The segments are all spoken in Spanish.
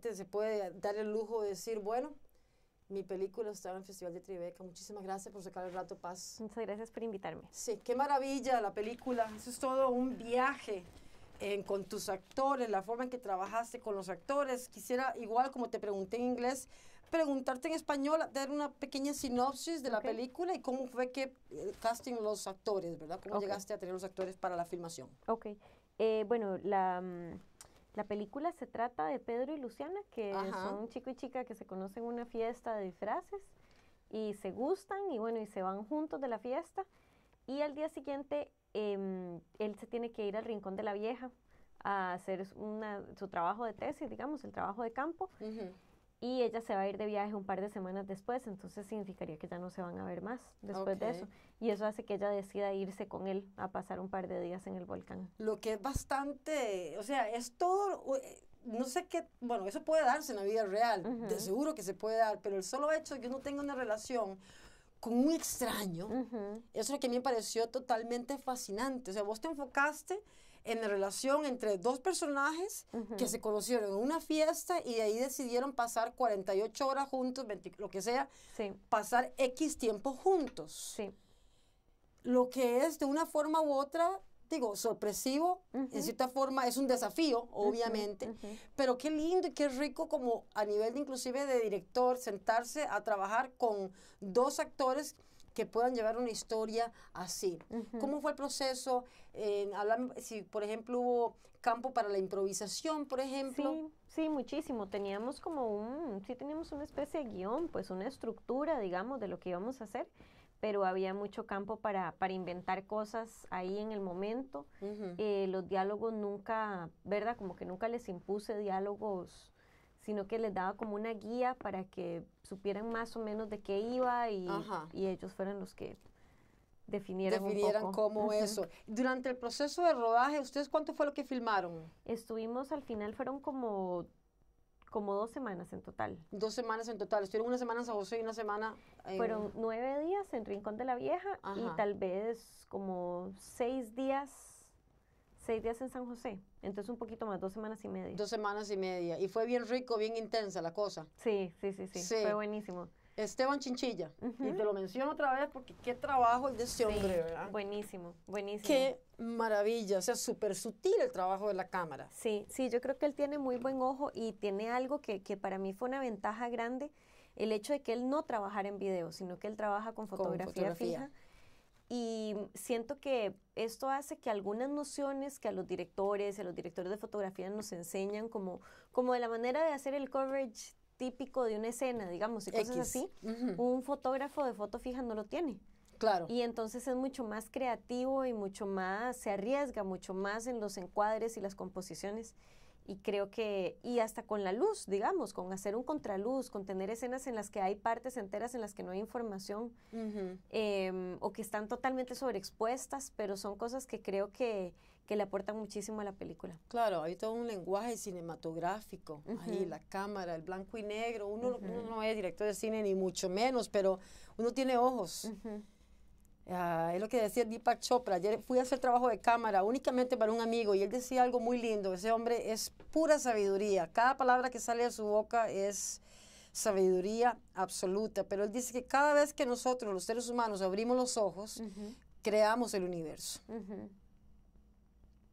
se puede dar el lujo de decir, bueno, mi película está en el Festival de Tribeca. Muchísimas gracias por sacar el rato paz. Muchas gracias por invitarme. Sí, qué maravilla la película. Eso es todo un viaje eh, con tus actores, la forma en que trabajaste con los actores. Quisiera, igual como te pregunté en inglés, preguntarte en español, dar una pequeña sinopsis de la película y cómo fue que eh, casting los actores, ¿verdad? ¿Cómo llegaste a tener los actores para la filmación? Ok. Eh, bueno, la... Mm, la película se trata de Pedro y Luciana, que son un chico y chica que se conocen en una fiesta de disfraces y se gustan y bueno, y se van juntos de la fiesta. Y al día siguiente em, él se tiene que ir al rincón de la vieja a hacer su trabajo de tesis, digamos, el trabajo de campo y ella se va a ir de viaje un par de semanas después, entonces significaría que ya no se van a ver más después de eso. Y eso hace que ella decida irse con él a pasar un par de días en el volcán. Lo que es bastante, o sea, es todo, eh, no sé qué, bueno, eso puede darse en la vida real, de seguro que se puede dar, pero el solo hecho de que uno tenga una relación con un extraño, eso es lo que a mí me pareció totalmente fascinante. O sea, vos te enfocaste en la relación entre dos personajes que se conocieron en una fiesta y de ahí decidieron pasar 48 horas juntos, lo que sea, pasar X tiempo juntos. Lo que es de una forma u otra, digo, sorpresivo, en cierta forma es un desafío, obviamente, pero qué lindo y qué rico como a nivel de, inclusive de director sentarse a trabajar con dos actores que puedan llevar una historia así. ¿Cómo fue el proceso? si, por ejemplo, hubo campo para la improvisación, por ejemplo. Sí, muchísimo. Teníamos como un, sí teníamos una especie de guión, pues una estructura, digamos, de lo que íbamos a hacer pero había mucho campo para, para, inventar cosas ahí en el momento. Eh, los diálogos nunca, ¿verdad? Como que nunca les impuse diálogos sino que les daba como una guía para que supieran más o menos de qué iba y, y ellos fueran los que definieran, definieran un cómo eso. Durante el proceso de rodaje, ¿ustedes cuánto fue lo que filmaron? Estuvimos al final, fueron como como dos semanas en total. Dos semanas en total. Estuvieron una semana en San José y una semana en... Fueron nueve días en Rincón de la Vieja y tal vez como seis días seis días en San José, entonces un poquito más, dos semanas y media. Dos semanas y media. Y fue bien rico, bien intensa la cosa. Sí, sí, sí, sí. Fue buenísimo. Esteban Chinchilla, y te lo menciono otra vez porque qué trabajo el de ese hombre, ¿verdad? Buenísimo, buenísimo. Qué maravilla, o sea, súper sutil el trabajo de la cámara. Sí, sí, yo creo que él tiene muy buen ojo y tiene algo que, que para mí fue una ventaja grande, el hecho de que él no trabajara en video, sino que él trabaja con fotografía, con fotografía. fija y siento que esto hace que algunas nociones que a los directores, a los directores de fotografía nos enseñan como, como de la manera de hacer el coverage típico de una escena, digamos, y cosas así, un fotógrafo de foto fija no lo tiene. Claro. Y entonces es mucho más creativo y mucho más, se arriesga mucho más en los encuadres y las composiciones y creo que, y hasta con la luz, digamos, con hacer un contraluz, con tener escenas en las que hay partes enteras en las que no hay información em, o que están totalmente sobreexpuestas, pero son cosas que creo que, que le aportan muchísimo a la película. Claro, hay todo un lenguaje cinematográfico, ahí la cámara, el blanco y negro, uno, no es director de cine ni mucho menos, pero uno tiene ojos. Ah, es lo que decía Deepak Chopra. Ayer fui a hacer trabajo de cámara únicamente para un amigo y él decía algo muy lindo. Ese hombre es pura sabiduría. Cada palabra que sale de su boca es sabiduría absoluta. Pero él dice que cada vez que nosotros, los seres humanos, abrimos los ojos, creamos el universo.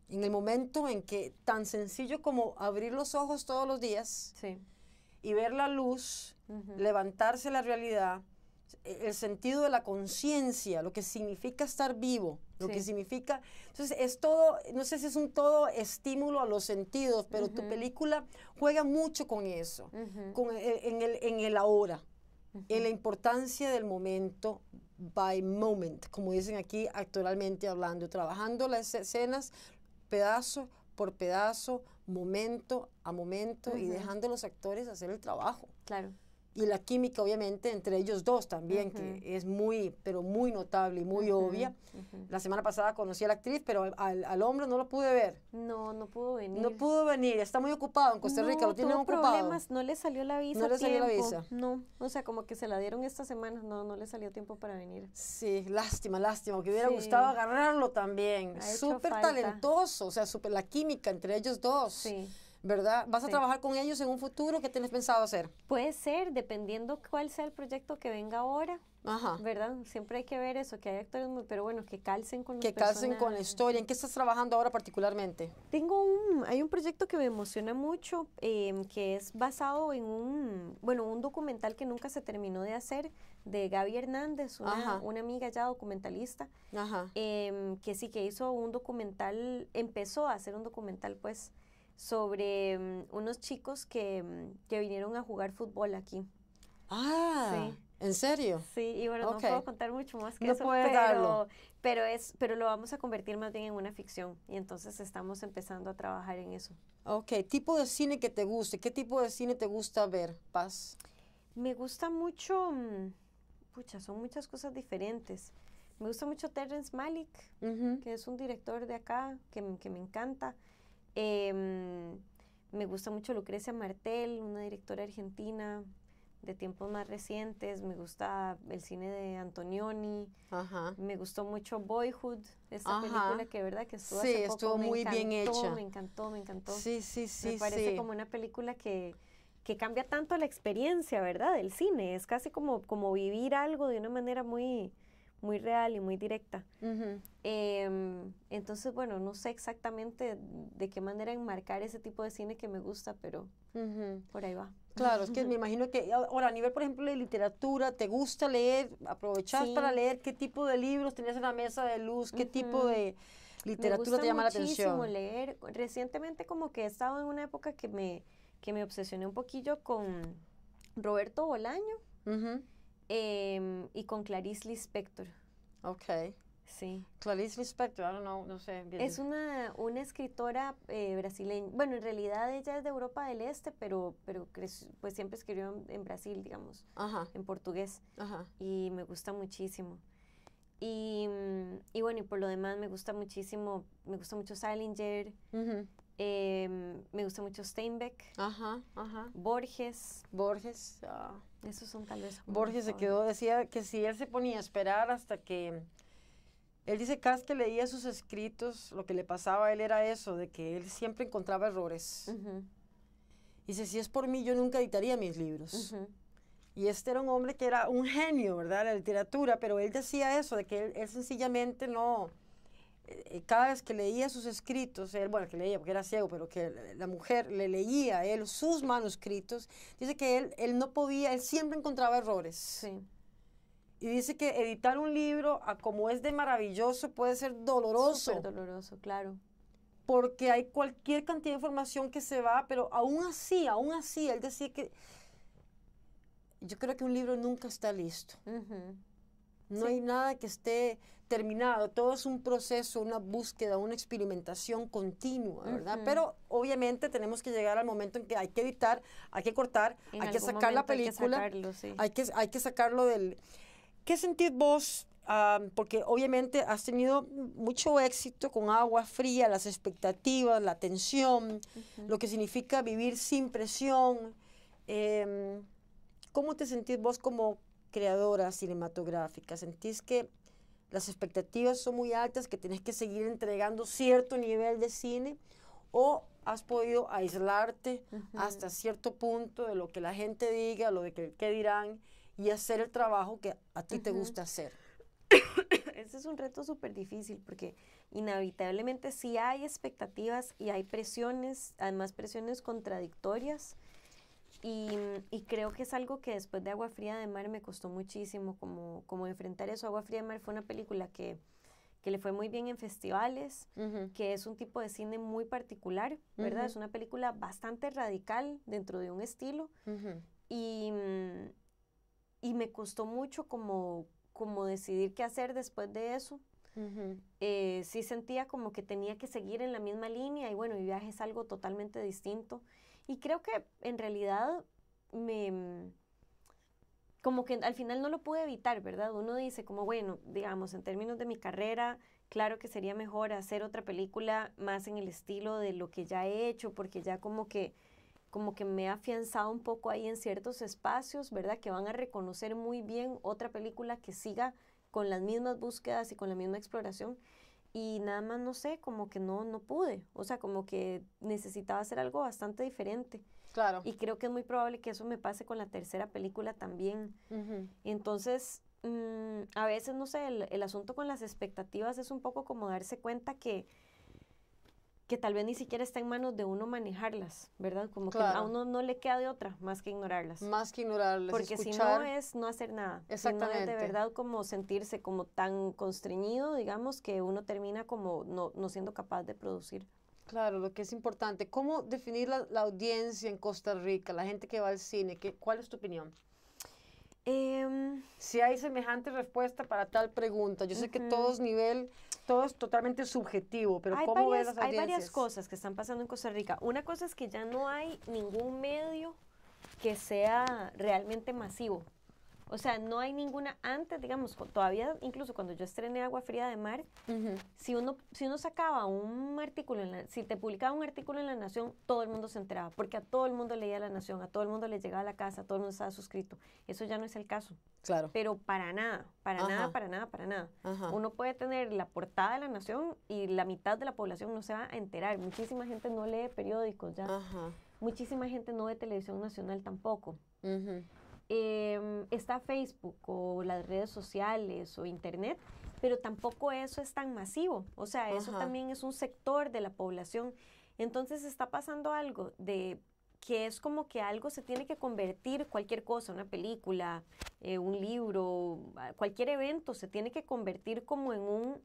En el momento en que tan sencillo como abrir los ojos todos los días y ver la luz, levantarse la realidad, el sentido de la conciencia, lo que significa estar vivo, lo que significa... Entonces es todo, no sé si es un todo estímulo a los sentidos, pero tu película juega mucho con eso, con, e, en, el, en ahora, en la importancia del momento, by moment, como dicen aquí actualmente hablando, trabajando las e, escenas pedazo por pedazo, momento a momento y dejando a los actores hacer el trabajo. Claro y la química obviamente entre ellos dos también, que es muy, pero muy notable y muy obvia. La semana pasada conocí a la actriz, pero al, hombre no lo pude ver. No, no pudo venir. No pudo venir, está muy ocupado en Costa Rica, lo tienen tuvo problemas, no le salió la visa. No le salió la visa. No, o sea, como que se la dieron esta semana, no, no le salió tiempo para venir. Sí, lástima, lástima, que hubiera gustado agarrarlo también. Súper talentoso, o sea, super la química entre ellos dos. Sí. ¿verdad? ¿Vas a trabajar con ellos en un futuro? ¿Qué tienes pensado hacer? Puede ser, dependiendo cuál sea el proyecto que venga ahora. Ajá. ¿Verdad? Siempre hay que ver eso, que hay actores, muy, pero bueno, que calcen con Que calcen con la historia. ¿En qué estás trabajando ahora particularmente? Tengo un, hay un proyecto que me emociona mucho, em, que es basado en un, bueno, un documental que nunca se terminó de hacer, de Gaby Hernández, una, una amiga ya documentalista, Ajá. Em, que sí que hizo un documental, empezó a hacer un documental, pues, sobre mm, unos chicos que, mm, que, vinieron a jugar fútbol aquí. Ah, ¿en serio? Sí, y bueno, no puedo contar mucho más que eso, pero, pero es, pero lo vamos a convertir más bien en una ficción y entonces estamos empezando a trabajar en eso. Ok, tipo de cine que te guste, ¿qué tipo de cine te gusta ver, Paz? Me gusta mucho, mm, pucha, son muchas cosas diferentes. Me gusta mucho Terrence Malick, que es un director de acá que, que me encanta. Em, me gusta mucho Lucrecia Martel, una directora argentina de tiempos más recientes. Me gusta el cine de Antonioni. Ajá. Me gustó mucho Boyhood, esa película que verdad que estuvo, hace poco, muy bien hecha. Me encantó, me encantó. Sí, sí, sí. Me parece como una película que, que cambia tanto la experiencia, ¿verdad? Del cine. Es casi como, como vivir algo de una manera muy, muy real y muy directa. Em, entonces, bueno, no sé exactamente de qué manera enmarcar ese tipo de cine que me gusta, pero por ahí va. Claro, es que me imagino que ahora a nivel, por ejemplo, de literatura, ¿te gusta leer? aprovechar para leer? ¿Qué tipo de libros tenías en la mesa de luz? ¿Qué tipo de literatura te llama la atención? Me leer. Recientemente como que he estado en una época que me, que me obsesioné un poquillo con Roberto Bolaño. Em, y con Clarice Lispector. Ok. Sí. Clarice Lispector, no sé. Es una, una escritora eh, brasileña. Bueno, en realidad ella es de Europa del Este, pero, pero pues siempre escribió en, Brasil, digamos, en portugués. Ajá. Y me gusta muchísimo. Y, bueno, y por lo demás me gusta muchísimo, me gusta mucho Salinger, em, me gusta mucho Steinbeck, Borges. Borges. Ah. Esos son tal vez. Borges se quedó, decía que si él se ponía a esperar hasta que. Él dice Cas que leía sus escritos, lo que le pasaba a él era eso, de que él siempre encontraba errores. Y Dice, si es por mí, yo nunca editaría mis libros. Y este era un hombre que era un genio, ¿verdad? La literatura, pero él decía eso, de que él sencillamente no, eh, cada vez que leía sus escritos, él, bueno, que leía porque era ciego, pero que la mujer le leía él sus manuscritos, dice que él, él no podía, él siempre encontraba errores. Sí. Y dice que editar un libro, a como es de maravilloso, puede ser doloroso. Súper doloroso, claro. Porque hay cualquier cantidad de información que se va, pero aún así, aún así, él decía que yo creo que un libro nunca está listo. No hay nada que esté terminado, todo es un proceso, una búsqueda, una experimentación continua, ¿verdad? Pero obviamente tenemos que llegar al momento en que hay que editar, hay que cortar, hay que sacar la película, hay que sacarlo, hay, que, sacarlo del... ¿Qué sentís vos? Ah, porque obviamente has tenido mucho éxito con agua fría, las expectativas, la tensión, lo que significa vivir sin presión. Em, ¿Cómo te sentís vos como creadora cinematográfica? ¿Sentís que las expectativas son muy altas, que tienes que seguir entregando cierto nivel de cine? ¿O has podido aislarte hasta cierto punto de lo que la gente diga, lo de que, dirán, y hacer el trabajo que a ti te gusta hacer? Ese es un reto súper difícil porque inevitablemente si hay expectativas y hay presiones, además presiones contradictorias y, creo que es algo que después de Agua Fría de Mar me costó muchísimo como, como enfrentar eso. Agua Fría de Mar fue una película que, que le fue muy bien en festivales, que es un tipo de cine muy particular, ¿verdad? Es una película bastante radical dentro de un estilo. y, y, me costó mucho como, como decidir qué hacer después de eso. Eh, sí sentía como que tenía que seguir en la misma línea y bueno, mi viaje es algo totalmente distinto y creo que en realidad me como que al final no lo pude evitar, ¿verdad? Uno dice como, bueno, digamos, en términos de mi carrera, claro que sería mejor hacer otra película más en el estilo de lo que ya he hecho, porque ya como que, como que me he afianzado un poco ahí en ciertos espacios, ¿verdad? Que van a reconocer muy bien otra película que siga con las mismas búsquedas y con la misma exploración y nada más no sé, como que no, no pude, o sea, como que necesitaba hacer algo bastante diferente. Claro. Y creo que es muy probable que eso me pase con la tercera película también. Entonces, mm, a veces, no sé, el, asunto con las expectativas es un poco como darse cuenta que que tal vez ni siquiera está en manos de uno manejarlas, ¿verdad? Como que a uno no le queda de otra más que ignorarlas. Más que ignorarlas. Porque si no es no hacer nada. Exactamente. Si no es de verdad como sentirse como tan constreñido, digamos, que uno termina como no, siendo capaz de producir. Claro, lo que es importante. ¿Cómo definir la, audiencia en Costa Rica, la gente que va al cine? ¿Qué, ¿Cuál es tu opinión? Em, si hay semejante respuesta para tal pregunta, yo sé que todos nivel todo es totalmente subjetivo, pero ¿cómo varias, las audiencias? Hay varias cosas que están pasando en Costa Rica. Una cosa es que ya no hay ningún medio que sea realmente masivo. O sea, no hay ninguna antes, digamos, todavía incluso cuando yo estrené Agua Fría de Mar, si, uno, si uno sacaba un artículo, en la, si te publicaba un artículo en La Nación, todo el mundo se enteraba, porque a todo el mundo leía La Nación, a todo el mundo le llegaba a la casa, todo el mundo estaba suscrito. Eso ya no es el caso. Claro. Pero para nada, para nada, para nada, para nada. Uno puede tener la portada de La Nación y la mitad de la población no se va a enterar. Muchísima gente no lee periódicos ya. Muchísima gente no ve televisión nacional tampoco. Em, está Facebook o las redes sociales o Internet, pero tampoco eso es tan masivo. O sea, eso también es un sector de la población. Entonces está pasando algo de que es como que algo se tiene que convertir, cualquier cosa, una película, eh, un libro, cualquier evento, se tiene que convertir como en un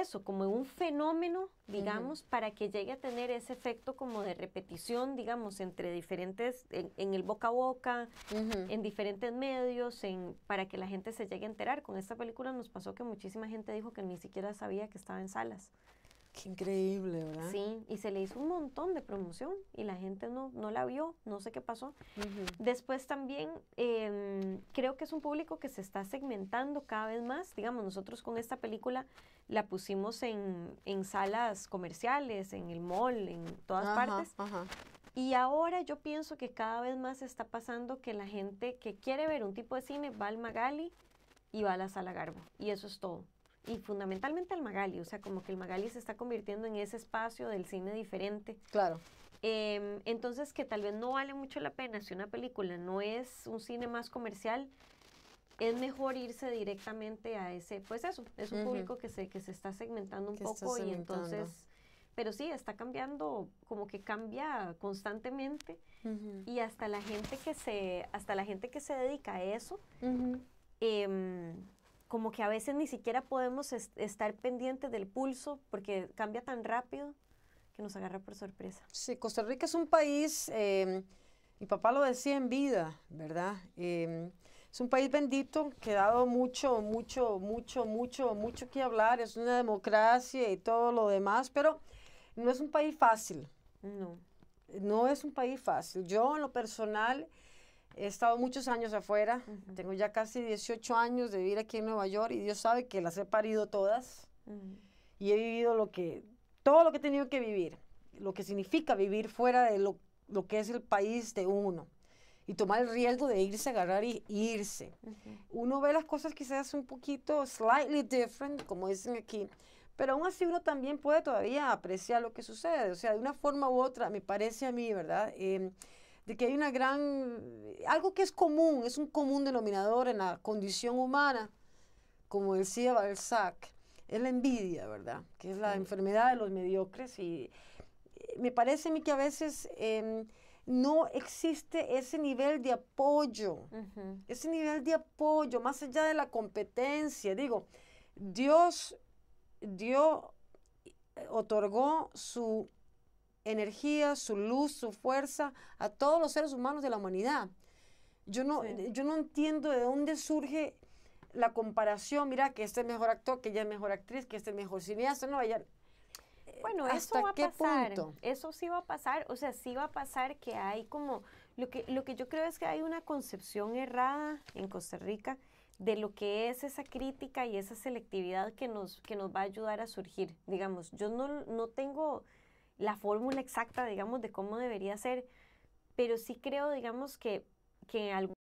eso, como un fenómeno, digamos, para que llegue a tener ese efecto como de repetición, digamos, entre diferentes, en, el boca a boca, en diferentes medios, en, para que la gente se llegue a enterar. Con esta película nos pasó que muchísima gente dijo que ni siquiera sabía que estaba en salas. Qué increíble, ¿verdad? Sí, y se le hizo un montón de promoción y la gente no, no la vio, no sé qué pasó. Después también em, creo que es un público que se está segmentando cada vez más. Digamos, nosotros con esta película la pusimos en, salas comerciales, en el mall, en todas partes. Y ahora yo pienso que cada vez más está pasando que la gente que quiere ver un tipo de cine va al Magali y va a la sala Garbo. Y eso es todo y fundamentalmente al Magali, o sea, como que el Magali se está convirtiendo en ese espacio del cine diferente. Claro. Em, entonces, que tal vez no vale mucho la pena si una película no es un cine más comercial, es mejor irse directamente a ese, pues eso, es un público que se, que se está segmentando un poco y entonces pero sí, está cambiando, como que cambia constantemente y hasta la gente que se, hasta la gente que se dedica a eso, como que a veces ni siquiera podemos estar pendientes del pulso porque cambia tan rápido que nos agarra por sorpresa. Sí, Costa Rica es un país, em, mi papá lo decía en vida, ¿verdad? Em, es un país bendito que ha dado mucho, mucho, mucho, mucho, mucho que hablar, es una democracia y todo lo demás, pero no es un país fácil. No. No es un país fácil. Yo en lo personal He estado muchos años afuera, tengo ya casi 18 años de vivir aquí en Nueva York y Dios sabe que las he parido todas y he vivido lo que, todo lo que he tenido que vivir, lo que significa vivir fuera de lo, que es el país de uno y tomar el riesgo de irse, agarrar y irse. Uno ve las cosas quizás un poquito slightly different, como dicen aquí, pero aún así uno también puede todavía apreciar lo que sucede, o sea, de una forma u otra, me parece a mí, ¿verdad? Em, de que hay una gran, algo que es común, es un común denominador en la condición humana, como decía Balzac, es la envidia, ¿verdad? Que es la enfermedad de los mediocres y eh, me parece a mí que a veces em, no existe ese nivel de apoyo, ese nivel de apoyo, más allá de la competencia. Digo, Dios dio, eh, otorgó su energía, su luz, su fuerza a todos los seres humanos de la humanidad. Yo no, yo no entiendo de dónde surge la comparación, mira, que este es mejor actor, que ella es mejor actriz, que este es mejor cineasta, no, vaya... Eh, bueno, ¿hasta eso va a pasar. Eso sí va a pasar, o sea, sí va a pasar que hay como lo que lo que yo creo es que hay una concepción errada en Costa Rica de lo que es esa crítica y esa selectividad que nos que nos va a ayudar a surgir. Digamos, yo no no tengo la fórmula exacta, digamos, de cómo debería ser, pero sí creo, digamos, que, que en algún